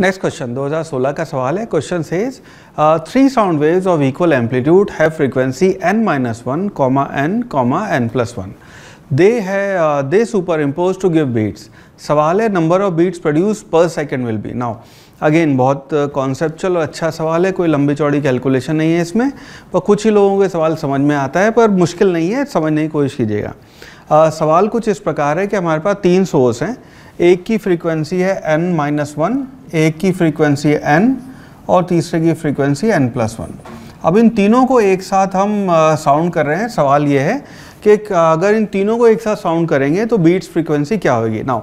next question 2016 का सवाल है question says three sound waves of equal amplitude have frequency n minus one comma n comma n plus one they है they superimpose to give beats सवाल है number of beats produce per second will be now again बहुत conceptual और अच्छा सवाल है कोई लंबी चौड़ी कैलकुलेशन नहीं है इसमें पर कुछ ही लोगों के सवाल समझ में आता है पर मुश्किल नहीं है समझने की कोशिश कीजिएगा uh, सवाल कुछ इस प्रकार है कि हमारे पास तीन सोर्स हैं एक की फ्रीक्वेंसी है एन माइनस वन एक की फ्रीक्वेंसी है एन और तीसरे की फ्रीक्वेंसी एन प्लस वन अब इन तीनों को एक साथ हम साउंड uh, कर रहे हैं सवाल ये है कि अगर इन तीनों को एक साथ साउंड करेंगे तो बीट्स फ्रीक्वेंसी क्या होगी नाउ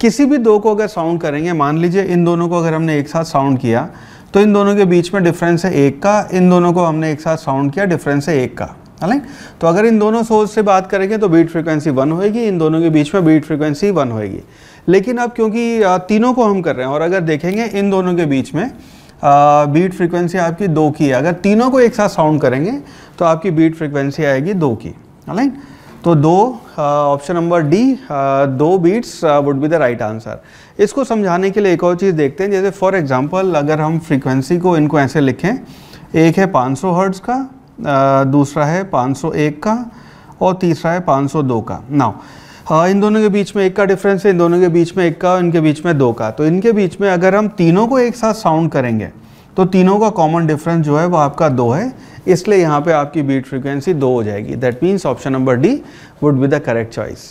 किसी भी दो को अगर साउंड करेंगे मान लीजिए इन दोनों को अगर हमने एक साथ साउंड किया तो इन दोनों के बीच में डिफरेंस है एक का इन दोनों को हमने एक साथ साउंड किया डिफरेंस है एक का है तो अगर इन दोनों सोर्स से बात करेंगे तो बीट फ्रीक्वेंसी वन होएगी इन दोनों के बीच में बीट फ्रिक्वेंसी वन होएगी लेकिन अब क्योंकि तीनों को हम कर रहे हैं और अगर देखेंगे इन दोनों के बीच में बीट फ्रीक्वेंसी आपकी दो की है अगर तीनों को एक साथ साउंड करेंगे तो आपकी बीट फ्रीक्वेंसी आएगी दो की राइट तो दो ऑप्शन नंबर डी दो beats would be the right answer इसको समझाने के लिए एक और चीज़ देखते हैं जैसे फॉर एग्जांपल अगर हम फ्रीक्वेंसी को इनको ऐसे लिखें एक है 500 सौ हर्ट्स का uh, दूसरा है 501 का और तीसरा है 502 का नाउ हाँ uh, इन दोनों के बीच में एक का डिफरेंस है इन दोनों के बीच में एक का इनके बीच में दो का तो इनके बीच में अगर हम तीनों को एक साथ साउंड करेंगे तो तीनों का कॉमन डिफरेंस जो है वो आपका दो है इसलिए यहाँ पे आपकी बीट फ्रीक्वेंसी दो हो जाएगी that means option number D would be the correct choice